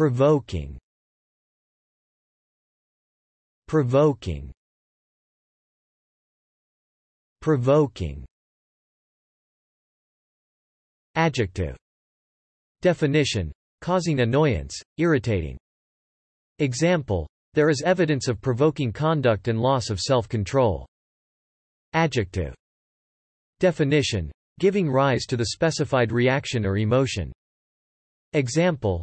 provoking provoking provoking adjective definition causing annoyance irritating example there is evidence of provoking conduct and loss of self-control adjective definition giving rise to the specified reaction or emotion example